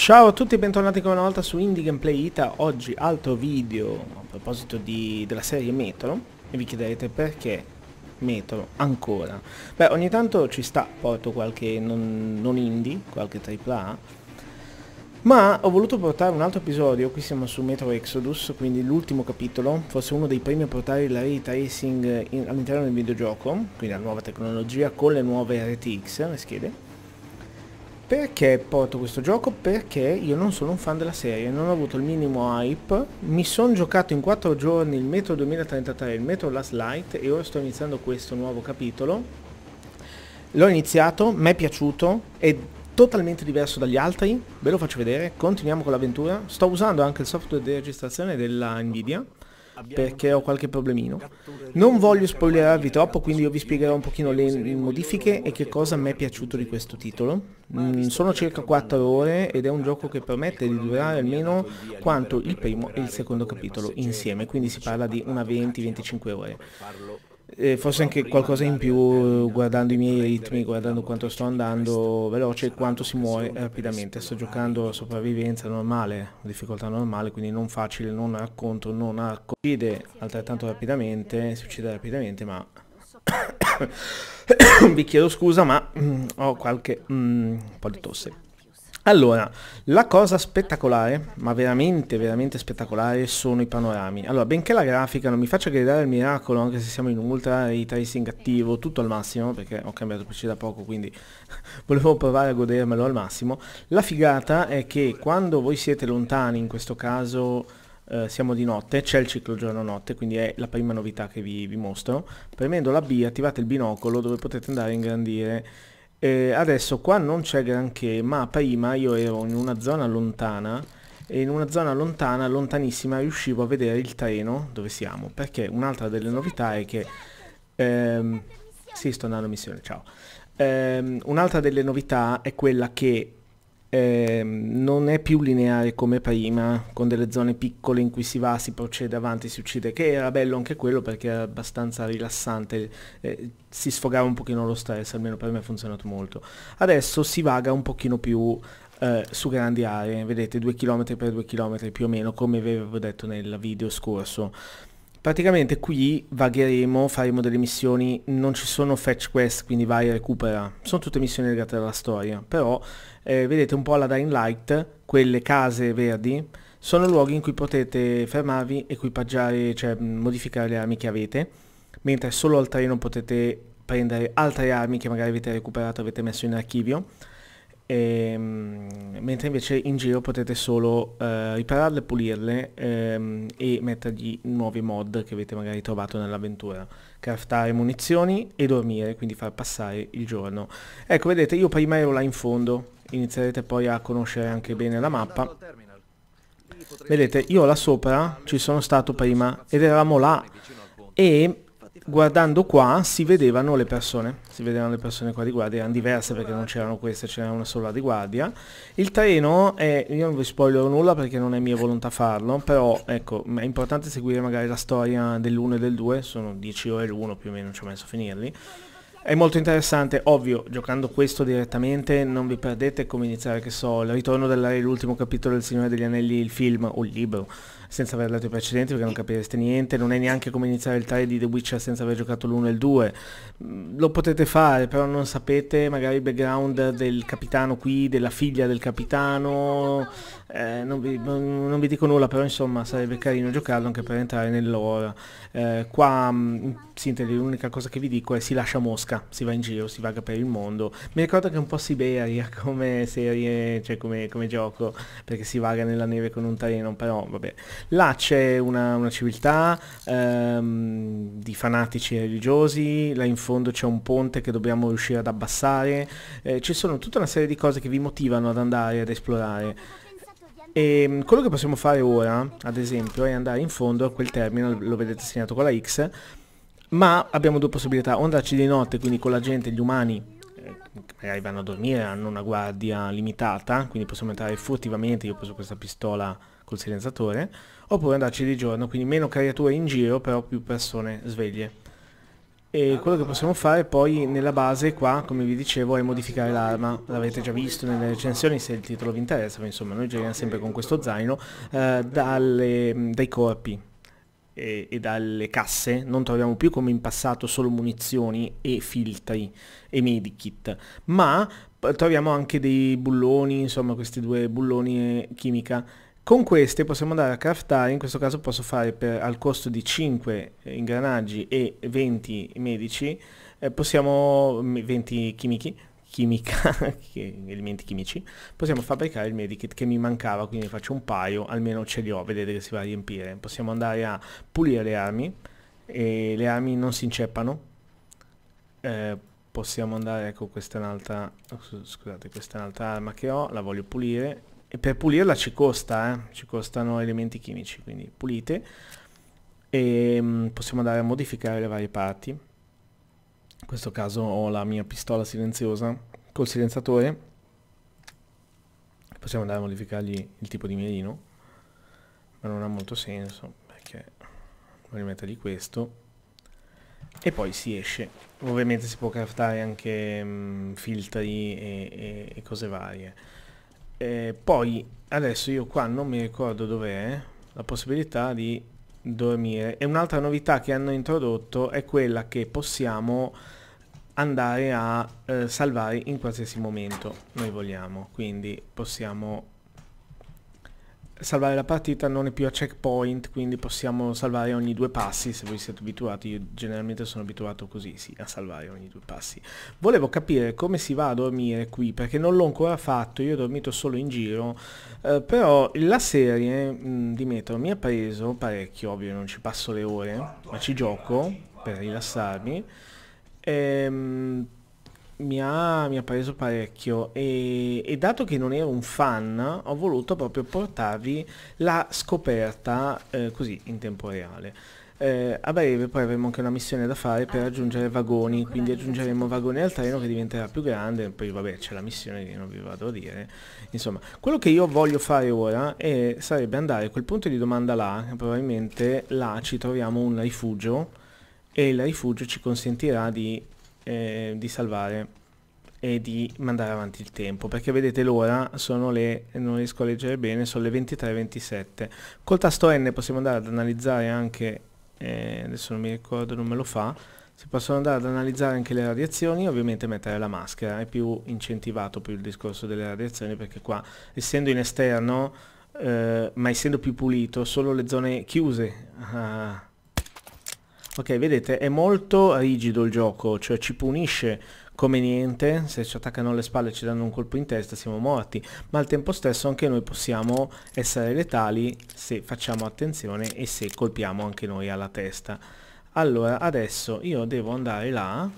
Ciao a tutti e bentornati come una volta su Indie Gameplay Ita, oggi altro video a proposito di, della serie Metro e vi chiederete perché Metro ancora. Beh ogni tanto ci sta, porto qualche non, non indie, qualche AAA, ma ho voluto portare un altro episodio, qui siamo su Metro Exodus, quindi l'ultimo capitolo, forse uno dei primi a portare la ray tracing all'interno del videogioco, quindi la nuova tecnologia con le nuove RTX, le schede perché porto questo gioco? Perché io non sono un fan della serie, non ho avuto il minimo hype, mi sono giocato in 4 giorni il Metro 2033 il Metro Last Light e ora sto iniziando questo nuovo capitolo. L'ho iniziato, mi è piaciuto, è totalmente diverso dagli altri, ve lo faccio vedere, continuiamo con l'avventura. Sto usando anche il software di registrazione della Nvidia, perché ho qualche problemino. Non voglio spoilerarvi troppo, quindi io vi spiegherò un pochino le modifiche e che cosa mi è piaciuto di questo titolo. Mm, sono circa 4 ore ed è un gioco che permette di durare almeno quanto il primo e il secondo capitolo insieme, quindi si parla di una 20-25 ore eh, forse anche qualcosa in più guardando i miei ritmi, guardando quanto sto andando veloce e quanto si muore rapidamente. Sto giocando sopravvivenza normale, difficoltà normale, quindi non facile, non racconto, non arco. uccide altrettanto rapidamente, si uccide rapidamente, ma vi chiedo scusa, ma mm, ho qualche mm, po' di tosse. Allora, la cosa spettacolare, ma veramente veramente spettacolare, sono i panorami. Allora, benché la grafica non mi faccia gridare il miracolo, anche se siamo in un ultra ray tracing attivo, tutto al massimo, perché ho cambiato PC da poco, quindi volevo provare a godermelo al massimo, la figata è che quando voi siete lontani, in questo caso eh, siamo di notte, c'è il ciclo giorno-notte, quindi è la prima novità che vi, vi mostro, premendo la B attivate il binocolo dove potete andare a ingrandire eh, adesso qua non c'è granché, ma prima io ero in una zona lontana e in una zona lontana, lontanissima, riuscivo a vedere il treno dove siamo, perché un'altra delle novità è che... Ehm, sì, sto andando a missione, ciao. Ehm, un'altra delle novità è quella che eh, non è più lineare come prima, con delle zone piccole in cui si va, si procede avanti, si uccide, che era bello anche quello perché era abbastanza rilassante, eh, si sfogava un pochino lo stress, almeno per me ha funzionato molto. Adesso si vaga un pochino più eh, su grandi aree, vedete 2 km per 2 km più o meno, come vi avevo detto nel video scorso. Praticamente qui vagheremo, faremo delle missioni, non ci sono fetch quest, quindi vai e recupera, sono tutte missioni legate alla storia, però eh, vedete un po' la Dying Light, quelle case verdi, sono luoghi in cui potete fermarvi, equipaggiare, cioè modificare le armi che avete, mentre solo al treno potete prendere altre armi che magari avete recuperato, avete messo in archivio, e, ehm, mentre invece in giro potete solo eh, ripararle, pulirle ehm, e mettergli nuovi mod che avete magari trovato nell'avventura, craftare munizioni e dormire, quindi far passare il giorno. Ecco, vedete, io prima ero là in fondo, inizierete poi a conoscere anche bene la mappa. Vedete, io là sopra ci sono stato prima ed eravamo là e guardando qua si vedevano le persone, si vedevano le persone qua di guardia, erano diverse perché non c'erano queste, c'era una sola di guardia. Il treno è, io non vi spoilerò nulla perché non è mia volontà farlo, però ecco, è importante seguire magari la storia dell'1 e del 2, sono 10 ore l'uno più o meno, ci ho messo a finirli. È molto interessante, ovvio, giocando questo direttamente non vi perdete come iniziare, che so, il ritorno dell'ultimo capitolo del Signore degli Anelli, il film o il libro senza aver letto i precedenti perché non capireste niente, non è neanche come iniziare il tale di The Witcher senza aver giocato l'1 e il 2. Mm, lo potete fare, però non sapete magari il background del capitano qui, della figlia del capitano, eh, non, vi, non, vi, dico nulla, però insomma sarebbe carino giocarlo anche per entrare nell'ora. Eh, qua mm, in sintesi l'unica cosa che vi dico è si lascia Mosca, si va in giro, si vaga per il mondo. Mi ricordo che è un po' Siberia come serie, cioè come, come gioco, perché si vaga nella neve con un treno, però vabbè. Là c'è una, una civiltà ehm, di fanatici religiosi, là in fondo c'è un ponte che dobbiamo riuscire ad abbassare, eh, ci sono tutta una serie di cose che vi motivano ad andare ad esplorare. E ehm, quello che possiamo fare ora, ad esempio, è andare in fondo a quel terminal, lo vedete segnato con la X, ma abbiamo due possibilità, o andarci di notte, quindi con la gente, gli umani, eh, magari vanno a dormire, hanno una guardia limitata, quindi possiamo entrare furtivamente, io ho preso questa pistola col silenziatore, oppure andarci di giorno, quindi meno creature in giro, però più persone sveglie. E quello che possiamo fare poi nella base qua, come vi dicevo, è modificare l'arma. L'avete già visto nelle recensioni se il titolo vi interessa, insomma noi giriamo sempre con questo zaino, eh, dalle, mm, dai corpi e, e, dalle casse non troviamo più come in passato solo munizioni e filtri e medikit, ma eh, troviamo anche dei bulloni, insomma questi due bulloni e eh, chimica con queste possiamo andare a craftare, in questo caso posso fare per, al costo di 5 ingranaggi e 20 medici, eh, possiamo, 20 mm, chimichi, chimica, elementi chimici, possiamo fabbricare il medikit che mi mancava, quindi ne faccio un paio, almeno ce li ho, vedete che si va a riempire. Possiamo andare a pulire le armi, e le armi non si inceppano. Eh, possiamo andare, ecco questa è un'altra, oh, scusate, questa è un'altra arma che ho, la voglio pulire, e per pulirla ci costa, eh? ci costano elementi chimici, quindi pulite e ehm, possiamo andare a modificare le varie parti. In questo caso ho la mia pistola silenziosa col silenziatore. Possiamo andare a modificargli il tipo di mirino, ma non ha molto senso perché voglio mettergli questo e poi si esce ovviamente si può craftare anche mh, mm, filtri e, e, e cose varie eh, poi adesso io qua non mi ricordo dov'è eh, la possibilità di dormire e un'altra novità che hanno introdotto è quella che possiamo andare a eh, salvare in qualsiasi momento noi vogliamo quindi possiamo salvare la partita non è più a checkpoint, quindi possiamo salvare ogni due passi, se voi siete abituati, io generalmente sono abituato così, sì, a salvare ogni due passi. Volevo capire come si va a dormire qui, perché non l'ho ancora fatto, io ho dormito solo in giro, eh, però la serie mh, mm, di Metro mi ha preso parecchio, ovvio non ci passo le ore, ma ci gioco per rilassarmi. Ehm, mi ha, mi ha preso parecchio e, e, dato che non ero un fan ho voluto proprio portarvi la scoperta eh, così in tempo reale. Eh, a breve poi avremo anche una missione da fare per ah, aggiungere vagoni, quindi aggiungeremo vagoni al treno che diventerà più grande, poi vabbè c'è la missione che non vi vado a dire. Insomma, quello che io voglio fare ora è, sarebbe andare a quel punto di domanda là, probabilmente là ci troviamo un rifugio e il rifugio ci consentirà di eh, di salvare e di mandare avanti il tempo perché vedete l'ora sono le non riesco a leggere bene sono le 23.27 col tasto N possiamo andare ad analizzare anche eh, adesso non mi ricordo non me lo fa si possono andare ad analizzare anche le radiazioni ovviamente mettere la maschera è più incentivato più il discorso delle radiazioni perché qua essendo in esterno eh, ma essendo più pulito solo le zone chiuse ah, Ok, vedete, è molto rigido il gioco, cioè ci punisce come niente, se ci attaccano alle spalle e ci danno un colpo in testa siamo morti, ma al tempo stesso anche noi possiamo essere letali se facciamo attenzione e se colpiamo anche noi alla testa. Allora, adesso io devo andare là,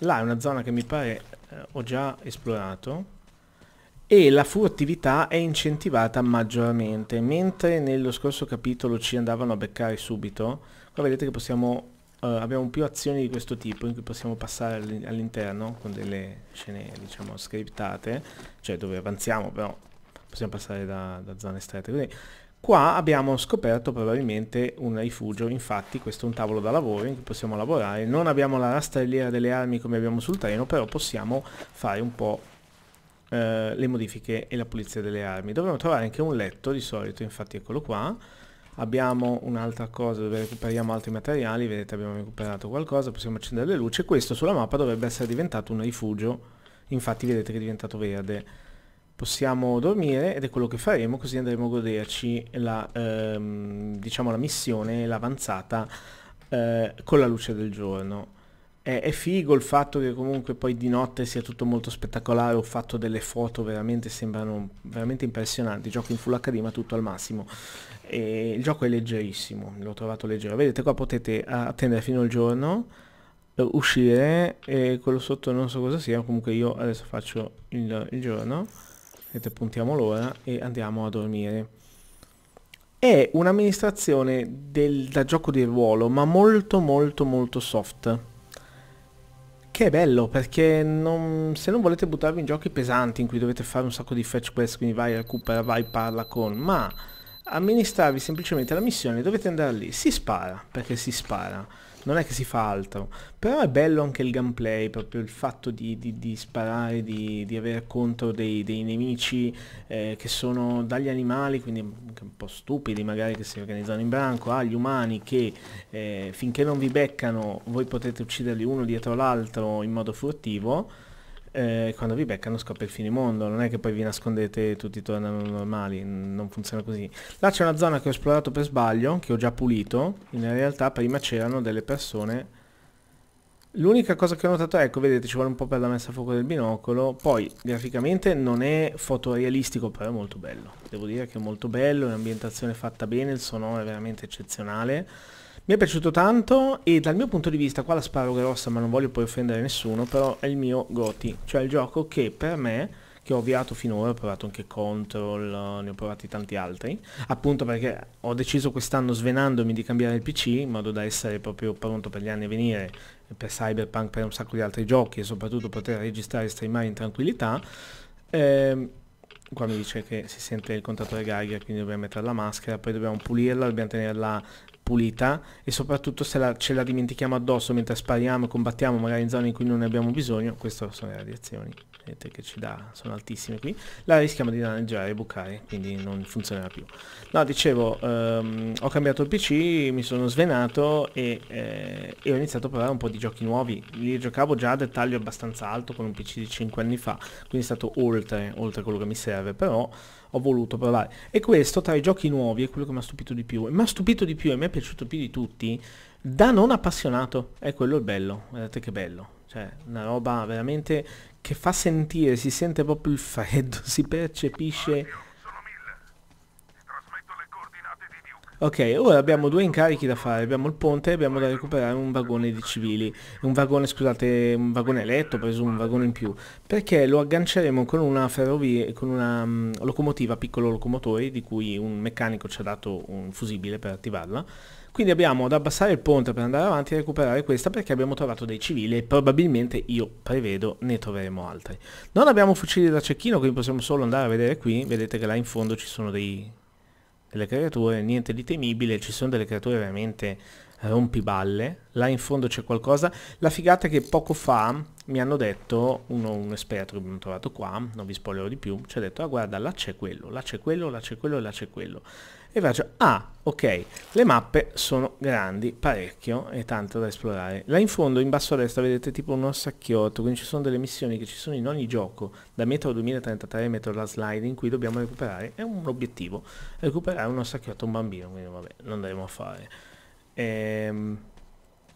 là è una zona che mi pare eh, ho già esplorato, e la furtività è incentivata maggiormente, mentre nello scorso capitolo ci andavano a beccare subito, qua vedete che possiamo eh, abbiamo più azioni di questo tipo in cui possiamo passare all'interno con delle scene diciamo scriptate, cioè dove avanziamo però possiamo passare da, da zone strette così. Qua abbiamo scoperto probabilmente un rifugio, infatti questo è un tavolo da lavoro in cui possiamo lavorare, non abbiamo la rastrelliera delle armi come abbiamo sul treno, però possiamo fare un po' eh, le modifiche e la pulizia delle armi. Dovremmo trovare anche un letto di solito, infatti eccolo qua, abbiamo un'altra cosa dove recuperiamo altri materiali, vedete abbiamo recuperato qualcosa, possiamo accendere le luci questo sulla mappa dovrebbe essere diventato un rifugio, infatti vedete che è diventato verde. Possiamo dormire ed è quello che faremo così andremo a goderci la, ehm, diciamo la missione, l'avanzata eh, con la luce del giorno è, è, figo il fatto che comunque poi di notte sia tutto molto spettacolare, ho fatto delle foto veramente sembrano veramente impressionanti, gioco in full HD ma tutto al massimo. E il gioco è leggerissimo, l'ho trovato leggero. Vedete qua potete ah, attendere fino al giorno, eh, uscire e quello sotto non so cosa sia, comunque io adesso faccio il, il giorno, vedete puntiamo l'ora e andiamo a dormire è un'amministrazione da gioco di ruolo ma molto molto molto soft che è bello perché non, se non volete buttarvi in giochi pesanti in cui dovete fare un sacco di fetch quest, quindi vai recupera, vai parla con, ma amministrarvi semplicemente la missione, dovete andare lì, si spara, perché si spara, non è che si fa altro, però è bello anche il gameplay, proprio il fatto di, di, di sparare, di, di avere contro dei, dei nemici eh, che sono dagli animali, quindi un po' stupidi magari che si organizzano in branco, agli ah, umani che eh, finché non vi beccano voi potete ucciderli uno dietro l'altro in modo furtivo, eh, quando vi beccano scoppia il finimondo, non è che poi vi nascondete tutti tornano normali, non funziona così. Là c'è una zona che ho esplorato per sbaglio, che ho già pulito, in realtà prima c'erano delle persone... L'unica cosa che ho notato, ecco, vedete, ci vuole un po' per la messa a fuoco del binocolo, poi graficamente non è fotorealistico, però è molto bello. Devo dire che è molto bello, l'ambientazione fatta bene, il sonoro è veramente eccezionale. Mi è piaciuto tanto e dal mio punto di vista, qua la sparo grossa ma non voglio poi offendere nessuno, però è il mio Goti, cioè il gioco che per me, che ho avviato finora, ho provato anche Control, ne ho provati tanti altri, appunto perché ho deciso quest'anno svenandomi di cambiare il PC in modo da essere proprio pronto per gli anni a venire, per Cyberpunk, per un sacco di altri giochi e soprattutto poter registrare e streamare in tranquillità. Eh, qua mi dice che si sente il contatore Geiger quindi dobbiamo mettere la maschera poi dobbiamo pulirla dobbiamo tenerla pulita e soprattutto se la, ce la dimentichiamo addosso mentre spariamo e combattiamo magari in zone in cui non ne abbiamo bisogno, queste sono le radiazioni vedete che ci dà, sono altissime qui, la rischiamo di danneggiare e bucare, quindi non funzionerà più. No, dicevo, ehm, ho cambiato il PC, mi sono svenato e, eh, e, ho iniziato a provare un po' di giochi nuovi, li giocavo già a dettaglio abbastanza alto con un PC di 5 anni fa, quindi è stato oltre, oltre quello che mi serve, però ho voluto provare. E questo tra i giochi nuovi è quello che mi ha stupito di più. mi ha stupito di più e mi è piaciuto più di tutti da non appassionato. È quello il bello. Guardate che bello. Cioè, una roba veramente che fa sentire, si sente proprio il freddo, si percepisce Ok, ora abbiamo due incarichi da fare, abbiamo il ponte e abbiamo da recuperare un vagone di civili, un vagone, scusate, un vagone letto, preso un vagone in più, perché lo agganceremo con una ferrovia, con una um, locomotiva, piccolo locomotore, di cui un meccanico ci ha dato un fusibile per attivarla, quindi abbiamo da abbassare il ponte per andare avanti e recuperare questa perché abbiamo trovato dei civili e probabilmente io prevedo ne troveremo altri. Non abbiamo fucili da cecchino quindi possiamo solo andare a vedere qui, vedete che là in fondo ci sono dei delle creature, niente di temibile, ci sono delle creature veramente eh, rompiballe, là in fondo c'è qualcosa, la figata è che poco fa mi hanno detto, uno, un esperto che abbiamo trovato qua, non vi spoilerò di più, ci ha detto ah guarda là c'è quello, là c'è quello, là c'è quello là c'è quello, e faccio, ah, ok, le mappe sono grandi, parecchio e tanto da esplorare. Là in fondo, in basso a destra, vedete tipo uno sacchiotto, quindi ci sono delle missioni che ci sono in ogni gioco, da Metro 2033 Metro la Slide, in cui dobbiamo recuperare, è un obiettivo, recuperare uno sacchiotto, un bambino, quindi vabbè, lo andremo a fare. Ehm...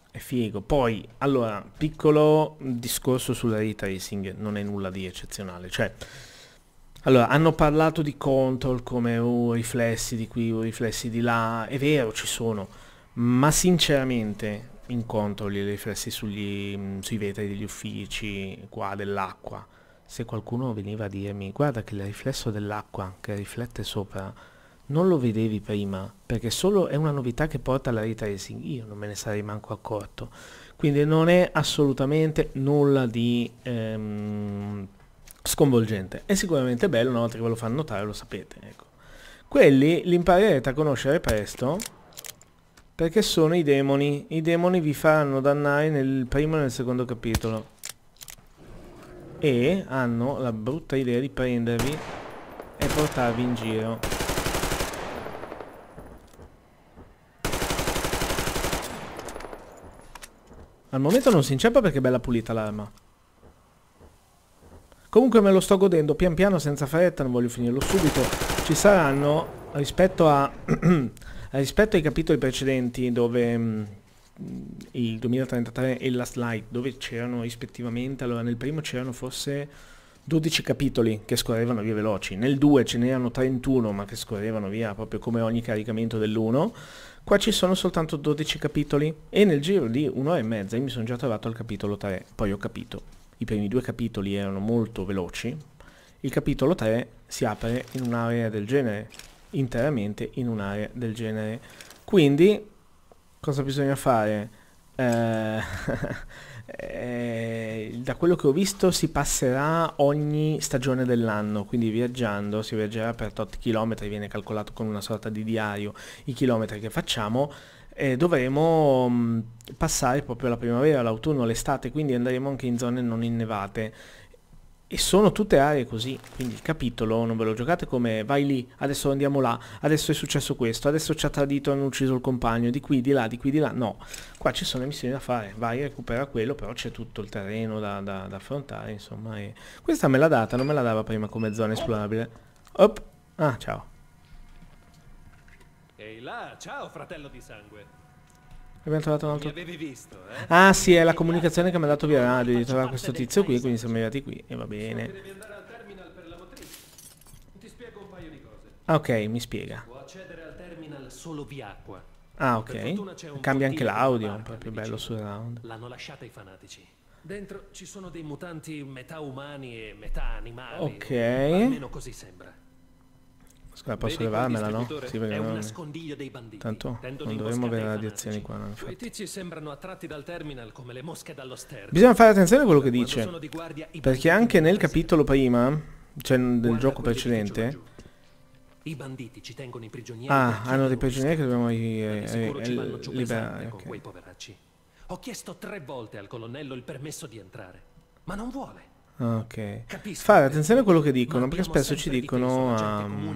È figo. Poi, allora, piccolo discorso sulla tracing non è nulla di eccezionale. Cioè, allora, hanno parlato di control come oh, riflessi di qui o uh, riflessi di là, è vero, ci sono, ma sinceramente in control i riflessi sugli, mm, sui vetri degli uffici, qua dell'acqua, se qualcuno veniva a dirmi guarda che il riflesso dell'acqua che riflette sopra non lo vedevi prima perché solo è una novità che porta alla retracing io non me ne sarei manco accorto quindi non è assolutamente nulla di ehm, sconvolgente. È sicuramente bello una volta che ve lo fanno notare, lo sapete. Ecco. Quelli li imparerete a conoscere presto perché sono i demoni. I demoni vi faranno dannare nel primo e nel secondo capitolo. E hanno la brutta idea di prendervi e portarvi in giro. Al momento non si inceppa perché è bella pulita l'arma. Comunque me lo sto godendo pian piano senza fretta, non voglio finirlo subito. Ci saranno, rispetto, a, rispetto ai capitoli precedenti dove mh, mm, il 2033 e Last Light, dove c'erano rispettivamente, allora nel primo c'erano forse 12 capitoli che scorrevano via veloci, nel 2 ce n'erano 31 ma che scorrevano via proprio come ogni caricamento dell'1, qua ci sono soltanto 12 capitoli e nel giro di un'ora e mezza mi sono già trovato al capitolo 3, poi ho capito i primi due capitoli erano molto veloci, il capitolo 3 si apre in un'area del genere, interamente in un'area del genere. Quindi cosa bisogna fare? Eh, eh, da quello che ho visto si passerà ogni stagione dell'anno, quindi viaggiando si viaggerà per tot chilometri, viene calcolato con una sorta di diario i chilometri che facciamo eh, dovremo mh, mm, passare proprio la primavera, l'autunno, l'estate, quindi andremo anche in zone non innevate. E sono tutte aree così, quindi il capitolo non ve lo giocate come vai lì, adesso andiamo là, adesso è successo questo, adesso ci ha tradito, hanno ucciso il compagno, di qui, di là, di qui, di là, no. Qua ci sono le missioni da fare, vai recupera quello, però c'è tutto il terreno da, da, da affrontare, insomma. E... Questa me l'ha data, non me la dava prima come zona esplorabile. Op. Ah, ciao. Ehi là, ciao fratello di sangue. Abbiamo trovato un altro... avevi visto, eh? Ah sì, è la comunicazione che mi ha dato via radio di trovare questo tizio qui, quindi siamo arrivati qui e va bene. Ah ok, mi spiega. Può accedere al terminal solo via acqua. Ah ok. Cambia anche l'audio, un po' più bello surround. L'hanno lasciata i fanatici. Dentro ci sono dei mutanti metà umani e metà animali. Ok. Almeno così sembra. Scusa, posso levarmela, no? Sì, perché è un nascondiglio dei banditi. Tanto non dovremmo avere radiazioni qua. No, I sembrano attratti dal terminal come le mosche dallo sterno. Bisogna fare attenzione a quello che dice. Perché anche nel capitolo prima, cioè nel gioco precedente. I banditi ci tengono i prigionieri. Ah, hanno dei prigionieri che dobbiamo eh, eh liberare. Con Ho chiesto tre volte al colonnello il permesso di entrare, ma non vuole. Ah, ok. Capisco. Fai attenzione a quello che dicono, perché spesso ci dicono um,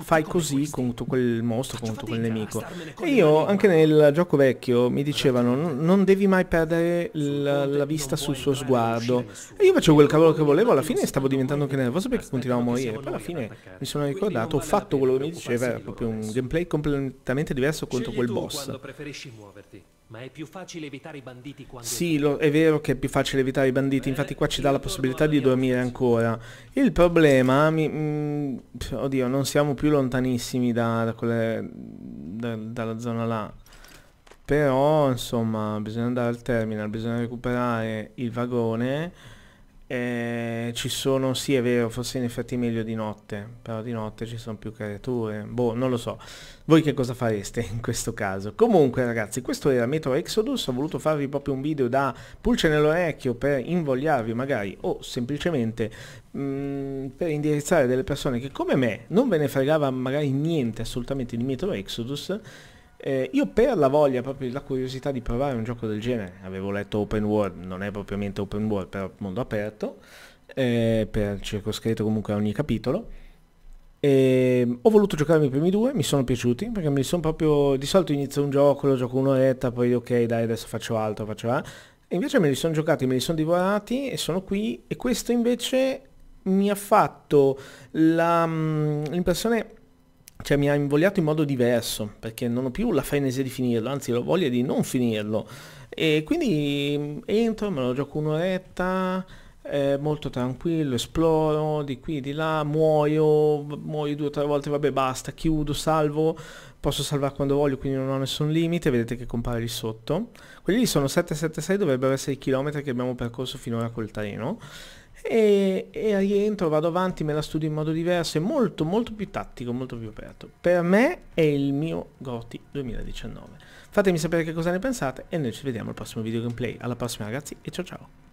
fai così contro quel mostro, contro quel nemico. E io anche nel gioco vecchio mi dicevano non devi mai perdere la, la vista sul suo sguardo. E io facevo quel cavolo che volevo, alla fine stavo diventando anche nervoso perché continuavo a morire. Poi alla fine mi sono ricordato, ho fatto quello che mi diceva, era proprio un gameplay completamente diverso contro quel boss. Ma è più facile evitare i banditi quando... Sì, lo, è vero che è più facile evitare i banditi, Beh, infatti qua ci dà la possibilità di dormire ancora. Il problema, mi, mh, mm, oddio, non siamo più lontanissimi da, da quelle, da, dalla zona là. Però, insomma, bisogna andare al terminal, bisogna recuperare il vagone eh, ci sono, sì è vero, forse in effetti meglio di notte, però di notte ci sono più creature, boh, non lo so. Voi che cosa fareste in questo caso? Comunque ragazzi, questo era Metro Exodus, ho voluto farvi proprio un video da pulce nell'orecchio per invogliarvi magari o semplicemente mh, mm, per indirizzare delle persone che come me non ve ne fregava magari niente assolutamente di Metro Exodus eh, io per la voglia, proprio la curiosità di provare un gioco del genere, avevo letto Open World, non è propriamente Open World, però mondo aperto, eh, per circoscritto comunque a ogni capitolo. E ehm, ho voluto giocare i primi due, mi sono piaciuti perché mi sono proprio... Di solito inizio un gioco, lo gioco un'oretta, poi ok dai adesso faccio altro, faccio A. E invece me li sono giocati, me li sono divorati e sono qui e questo invece mi ha fatto mm, l'impressione cioè mi ha invogliato in modo diverso, perché non ho più la frenesia di finirlo, anzi ho voglia di non finirlo. E quindi mm, entro, me lo gioco un'oretta, eh, molto tranquillo, esploro di qui, di là, muoio, muoio due o tre volte, vabbè basta, chiudo, salvo, posso salvare quando voglio, quindi non ho nessun limite, vedete che compare lì sotto. Quelli lì sono 776, dovrebbero essere i chilometri che abbiamo percorso finora col treno e, e rientro, vado avanti, me la studio in modo diverso, è molto molto più tattico, molto più aperto. Per me è il mio Goti 2019. Fatemi sapere che cosa ne pensate e noi ci vediamo al prossimo video gameplay. Alla prossima ragazzi e ciao ciao!